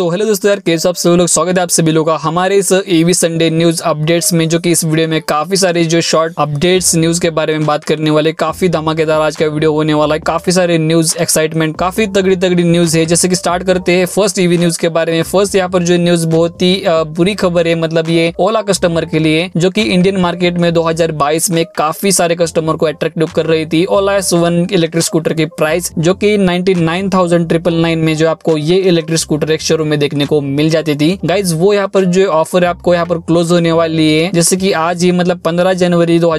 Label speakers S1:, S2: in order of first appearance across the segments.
S1: so hello दोस्तों यार कैसे आप सभी लोग स्वागत है आप सभी लोगों का हमारे इस ईवी संडे न्यूज अपडेट्स में जो कि इस वीडियो में काफी सारे जो शॉर्ट अपडेट्स न्यूज के बारे में बात करने वाले काफी धमाकेदार आज का वीडियो होने वाला है काफी सारे न्यूज एक्साइटमेंट काफी तगड़ी तगड़ी न्यूज है जैसे की स्टार्ट करते हैं फर्स्ट ईवी न्यूज के बारे में फर्स्ट यहाँ पर जो न्यूज बहुत ही बुरी खबर है मतलब ये ओला कस्टमर के लिए जो की इंडियन मार्केट में दो में काफी सारे कस्टमर को अट्रैक्टिव कर रही थी ओला एस इलेक्ट्रिक स्कूटर की प्राइस जो की नाइनटी में जो आपको ये इलेक्ट्रिक स्कूटर एक शोरूम में देखने को मिल जाती थी गाइज वो यहाँ पर जो ऑफर आपको यहाँ पर क्लोज होने वाली है जैसे की आज ही मतलब पंद्रह जनवरी दो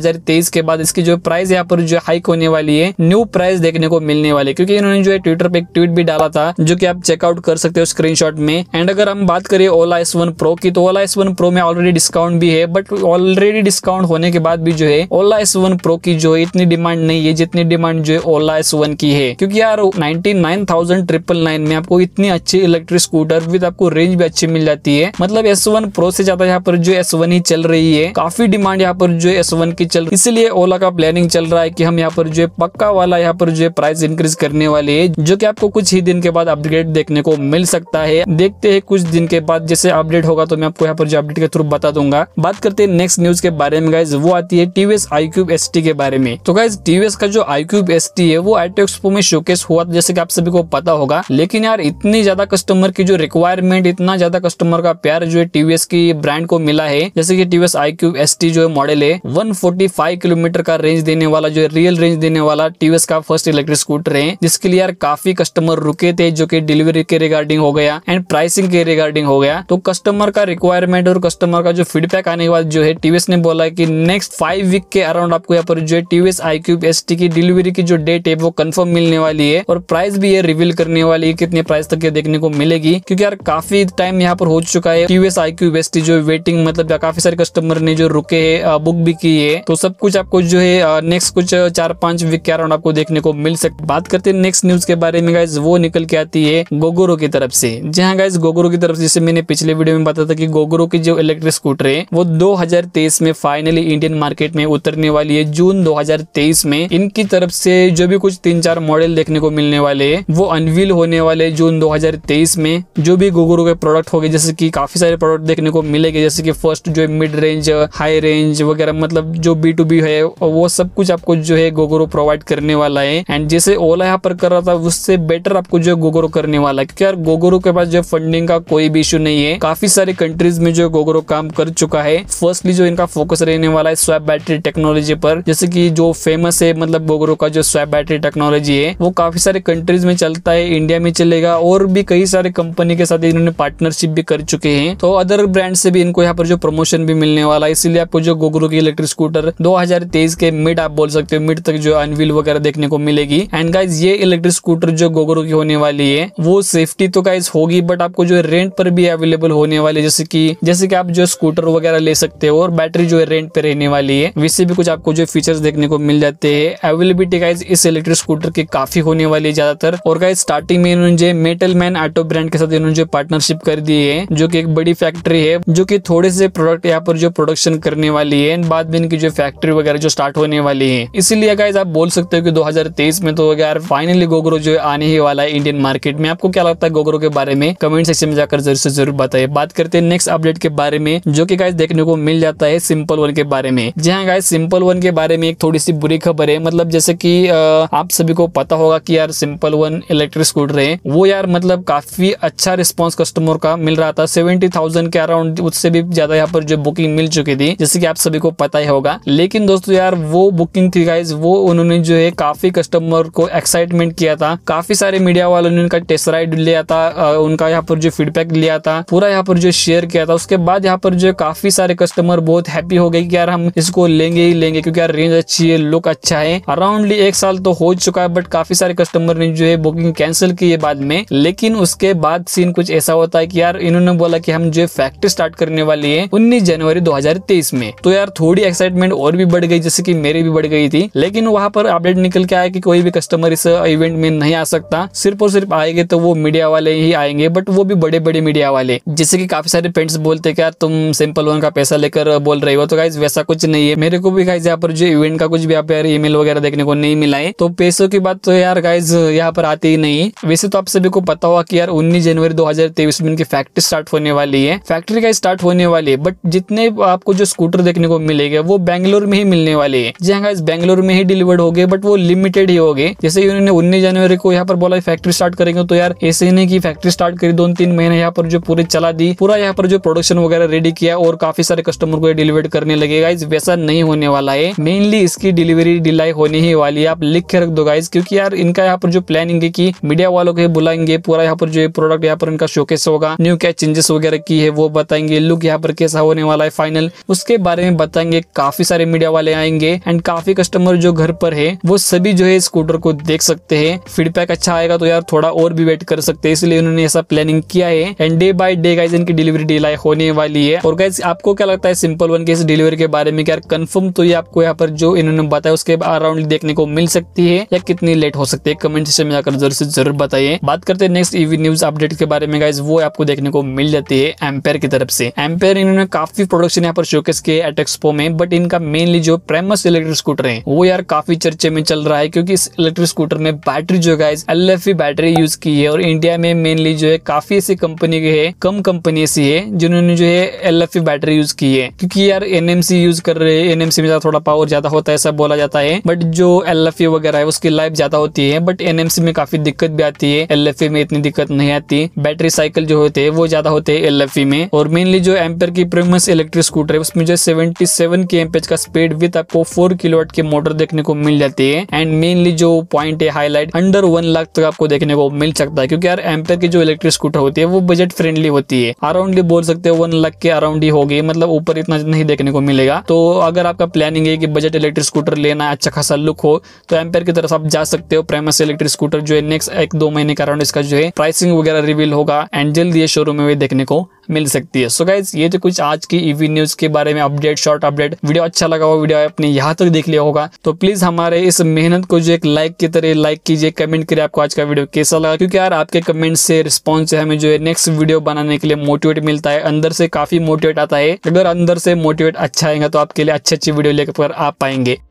S1: के बाद इसकी जो प्राइस यहाँ पर जो हाइक होने वाली है न्यू प्राइस देखने को मिलने वाले क्योंकि इन्होंने जो है ट्विटर पे एक ट्वीट भी डाला था जो कि आप चेकआउट कर सकते हो स्क्रीनशॉट में एंड अगर हम बात करें ओला एस वन प्रो की तो ओला एस वन प्रो में ऑलरेडी डिस्काउंट भी है बट ऑलरेडी डिस्काउंट होने के बाद भी जो है ओला एस वन प्रो की जो है इतनी डिमांड नहीं है जितनी डिमांड जो है ओला एस वन की है क्योंकि यार ninety nine thousand triple nine में आपको इतनी अच्छी इलेक्ट्रिक स्कूटर टर्फ विद आपको रेंज भी अच्छी मिल जाती है मतलब एस वन प्रो से ज्यादा यहाँ पर जो एस वन ही चल रही है काफी डिमांड यहाँ पर जो एस वन की चल इसलिए ओला का प्लानिंग चल रहा है की हम यहाँ पर जो है पक्का वाला यहाँ पर जो है प्राइस इंक्रीज करने वाले है जो की आपको कुछ ही दिन के बाद अपडेट देखने को मिल सकता है देखते है कुछ दिन के बाद जैसे अपडेट होगा तो मैं आपको यहाँ पर जो अपडेट के थ्रू बता दूंगा बात करते हैं नेक्स्ट न्यूज के बारे में गाइज वो आती है टीवीएस आई क्यूब एस के बारे में तो गाइज टीवीएस का जो आई क्यूब एस है वो आईटेक्सपो में शोकेस हुआ जैसे की आप सभी को पता होगा लेकिन यार इतनी ज्यादा कस्टमर की जो रिक्वायरमेंट इतना ज्यादा कस्टमर का प्यार जो है टीवीएस की ब्रांड को मिला है जैसे कि TVS iQube S T जो है मॉडल है 145 किलोमीटर का रेंज देने वाला जो है रियल रेंज देने वाला टीवीएस का फर्स्ट इलेक्ट्रिक स्कूटर है जिसके लिए यार काफी कस्टमर रुके थे जो कि डिलीवरी के रिगार्डिंग हो गया एंड प्राइसिंग के रिगार्डिंग हो गया तो कस्टमर का रिक्वायरमेंट और कस्टमर का जो फीडबैक आने के बाद जो है टीवीएस ने बोला की नेक्स्ट फाइव वीक के अराउंड आपको यहाँ पर जो है TVS iQube S T की डिलीवरी की जो डेट है वो कन्फर्म मिलने वाली है और प्राइस भी ये रिवील करने वाली है कितने प्राइस तक ये देखने को मिलेगी क्योंकि यार काफ़ी टाइम यहाँ पर हो चुका है क्यूएस आई क्यू वेस्टी जो वेटिंग मतलब काफ़ी सारे कस्टमर ने जो रुके है बुक भी की है तो सब कुछ आपको जो है नेक्स्ट कुछ चार पांच वीक के अराउंड आपको देखने को मिल सकते बात करते हैं नेक्स्ट न्यूज के बारे में गाइज वो निकल के आती है गोगोरो की तरफ से जी हाँ गाइज गोगोरो की तरफ जैसे मैंने पिछले वीडियो में बताया था कि गोगोरो की जो इलेक्ट्रिक स्कूटर है वो दो में फाइनली इंडियन मार्केट में उतरने वाली है जून दो में इनकी तरफ से जो भी कुछ तीन चार मॉडल देखने को मिलने वाले है वो अनवील होने वाले जून दो में जो भी गोगोरो के प्रोडक्ट हो गए जैसे कि काफ़ी सारे प्रोडक्ट देखने को मिलेंगे जैसे कि फर्स्ट जो है मिड रेंज हाई रेंज वगैरह मतलब जो बी टू बी है वो सब कुछ आपको जो है गोगोरो प्रोवाइड करने वाला है एंड जैसे ओला यहाँ पर कर रहा था उससे बेटर आपको जो है गोगोरो करने वाला है क्योंकि यार गोगोरो के पास जो फंडिंग का कोई भी इशू नहीं है काफ़ी सारी कंट्रीज में जो गोगोरो काम कर चुका है फर्स्टली जो इनका फोकस रहने वाला है स्वैप बैटरी टेक्नोलॉजी पर जैसे की जो फेमस है मतलब गोगोरो का जो स्वैप बैटरी टेक्नोलॉजी है वो काफ़ी सारे कंट्रीज में चलता है इंडिया में चलेगा और भी कई सारे कंपनी कंपनी के साथ इन्होंने पार्टनरशिप भी कर चुके हैं तो अदर ब्रांड से भी इनको यहाँ पर जो प्रमोशन भी मिलने वाला है इसीलिए आपको जो गोगरो की इलेक्ट्रिक स्कूटर 2023 के मिड आप बोल सकते हो मिड तक जो अनविल वगैरह देखने को मिलेगी एंड गाइज ये इलेक्ट्रिक स्कूटर जो गोगरो की होने वाली है वो सेफ्टी तो गाइज होगी बट आपको जो रेंट पर भी अवेलेबल होने वाली जैसे की जैसे की आप जो स्कूटर वगैरह ले सकते हो और बैटरी जो है रेंट पे रहने वाली है वैसे भी कुछ आपको जो फीचर देखने को मिल जाते हैं अवेलेबिलिटी गाइज इस इलेक्ट्रिक स्कूटर की काफी होने वाली है ज्यादातर और गाइज स्टार्टिंग में मेटल मैन ऑटो ब्रांड के साथ इन्होंने जो पार्टनरशिप कर दी है जो की एक बड़ी फैक्ट्री है जो की थोड़े से प्रोडक्ट यहाँ पर जो प्रोडक्शन करने वाली है बाद में इनकी जो फैक्ट्री वगैरह जो स्टार्ट होने वाली है इसीलिए गाइज आप बोल सकते हो कि दो में तो यार फाइनली गोगरो जो आने ही वाला है इंडियन मार्केट में आपको क्या लगता है गोगरो के बारे में कमेंट सेक्शन में जाकर जरूर से जरूर बताए बात करते हैं नेक्स्ट अपडेट के बारे में जो की गाइज देखने को मिल जाता है सिंपल वन के बारे में जी हाँ गाइज सिंपल वन के बारे में एक थोड़ी सी बुरी खबर है मतलब जैसे कि आप सभी को पता होगा कि यार सिंपल वन इलेक्ट्रिक स्कूटर है वो यार मतलब काफी अच्छा अच्छा रिस्पॉन्स कस्टमर का मिल रहा था सेवेंटी थाउजेंड के अराउंड उससे भी ज्यादा यहाँ पर जो बुकिंग मिल चुकी थी जैसे कि आप सभी को पता ही होगा लेकिन दोस्तों यार वो बुकिंग थी गाइज वो उन्होंने जो है काफी कस्टमर को एक्साइटमेंट किया था काफी सारे मीडिया वालों ने उनका टेस्ट राइड लिया था उनका यहाँ पर जो फीडबैक लिया था पूरा यहाँ पर जो शेयर किया था उसके बाद यहाँ पर जो काफी सारे कस्टमर बहुत हैप्पी हो गए कि यार हम इसको लेंगे ही लेंगे क्योंकि यार रेंज अच्छी है लुक अच्छा है अराउंडली एक साल तो हो चुका है बट काफी सारे कस्टमर ने जो है बुकिंग कैंसिल की है बाद में लेकिन उसके बाद से सीन कुछ ऐसा होता है कि यार इन्होंने बोला कि हम जो फैक्ट्री स्टार्ट करने वाली है उन्नीस जनवरी 2023 में तो यार थोड़ी एक्साइटमेंट और भी बढ़ गई जैसे कि मेरी भी बढ़ गई थी लेकिन वहां पर अपडेट निकल के आया कि कोई भी कस्टमर इस इवेंट में नहीं आ सकता सिर्फ और सिर्फ आएंगे तो वो मीडिया वाले ही आएंगे बट वो भी बड़े बड़े मीडिया वाले जैसे की काफी सारे फ्रेंड्स बोलते यार तुम सिंपल वन का पैसा लेकर बोल रहे हो तो गाइज वैसा कुछ नहीं है मेरे को भी गाइज यहाँ पर जो इवेंट का कुछ भी यहाँ पर वगैरह देखने को नहीं मिला है तो पैसों की बात तो यार गाइज यहाँ पर आती ही नहीं वैसे तो आप सभी को पता हुआ कि यार उन्नीस जनवरी फरवरी 2023 में इनकी फैक्ट्री स्टार्ट होने वाली है फैक्ट्री का स्टार्ट होने वाली है बट जितने आपको जो स्कूटर देखने को मिलेगा वो बैंगलोर में ही मिलने वाले है जी हाँ बैंगलोर में ही डिलीवर्ड हो गए बट वो लिमिटेड ही हो गए जैसे उन्होंने उन्नीस जनवरी को यहाँ पर बोला फैक्ट्री स्टार्ट करेंगे तो यार ऐसे ही नहीं की फैक्ट्री स्टार्ट करी दो तीन महीने यहाँ पर जो पूरी चला दी पूरा यहाँ पर जो प्रोडक्शन वगैरह रेडी किया और काफी सारे कस्टमर को डिलीवर करने लगेगा इस वैसा नहीं होने वाला है मेनली इसकी डिलीवरी डिलाई होने ही वाली है आप लिख के रख दो गाइज क्योंकि यार इनका यहाँ पर जो प्लानिंग है की मीडिया वालों को बुलाएंगे पूरा यहाँ पर जो प्रोडक्ट यहाँ पर उनका शोकेस होगा न्यू क्या चेंजेस वगैरह की है वो बताएंगे लुक यहाँ पर कैसा होने वाला है फाइनल उसके बारे में बताएंगे काफी सारे मीडिया वाले आएंगे एंड काफी कस्टमर जो घर पर है वो सभी जो है स्कूटर को देख सकते है फीडबैक अच्छा आएगा तो यार थोड़ा और भी वेट कर सकते है इसलिए उन्होंने ऐसा प्लानिंग किया है and day by day guys इनकी डिलीवरी डिलाई होने वाली है और गाइज आपको क्या लगता है सिंपल वन के इस डिलीवरी के बारे में यार कन्फर्म तो ये आपको यहाँ पर जो इन्होंने बताया उसके अराउंड देखने को मिल सकती है या कितनी लेट हो सकती है कमेंट सेक्शन में जाकर जरूर से जरूर बताइए बात करते हैं नेक्स्ट ईवी न्यूज अपडेट के बारे में गाइज वो आपको देखने को मिल जाती है एम्पेयर की तरफ से एम्पेयर इन्होंने काफी प्रोडक्शन यहाँ पर शोकेस किए एट एक्सपो में बट इनका मेनली जो प्रेमस इलेक्ट्रिक स्कूटर है वो यार काफी चर्चे में चल रहा है क्योंकि इस इलेक्ट्रिक स्कूटर में बैटरी जो गाइज एल बैटरी यूज की है और इंडिया में मेनली जो है काफी ऐसी कंपनी है कम कंपनी ऐसी है जिन्होंने जो है एल बैटरी यूज की है क्योंकि यार एनएमसी यूज कर रहे हैं एनएमसी में थोड़ा पावर ज्यादा होता है ऐसा बोला जाता है बट जो एल e वगैरह है उसकी लाइफ ज्यादा होती है बट एनएमसी में काफी दिक्कत भी आती है एल e में इतनी दिक्कत नहीं आती बैटरी साइकिल जो होते हैं वो ज्यादा होते हैं एल e में और मेनली जो एम्पेयर की प्रेमस इलेक्ट्रिक स्कूटर है उसमें जो सेवेंटी सेवन के एमपेज का स्पीड विद आपको फोर किलो के मोटर देखने को मिल जाती है एंड मेनली जो पॉइंट है हाईलाइट अंडर वन लाख तक आपको देखने को मिल सकता है क्योंकि यार एम्पेयर की जो इलेक्ट्रिक स्कूटर होती है वो बजट फ्रेंडली होती है अराउंडली बोल सकते हैं वन लाख के अराउंड ही होगी मतलब ऊपर इतना नहीं देखने को मिलेगा तो अगर आपका प्लानिंग है कि बजट इलेक्ट्रिक स्कूटर लेना अच्छा खासा लुक हो तो एम्पेयर की तरफ आप जा सकते हो प्रेमस इलेक्ट्रिक स्कूटर जो है नेक्स्ट एक दो महीने का अराउंड इसका जो है प्राइसिंग वगैरह रिव्यू रिवील होगा एंड जल्द ये शोरूम में भी देखने को मिल सकती है सो so गाइज ये तो कुछ आज की ईवी न्यूज के बारे में अपडेट शॉर्ट अपडेट वीडियो अच्छा लगा हो वीडियो आपने यहाँ तक देख लिया होगा तो प्लीज हमारे इस मेहनत को जो एक लाइक की तरह लाइक कीजिए कमेंट करिए आपको आज का वीडियो कैसा लगा क्योंकि यार आपके कमेंट से रिस्पॉन्स से हमें जो है नेक्स्ट वीडियो बनाने के लिए मोटिवेट मिलता है अंदर से काफी मोटिवेट आता है अगर अंदर से मोटिवेट अच्छा आएगा तो आपके लिए अच्छी अच्छी वीडियो लेकर आप पाएंगे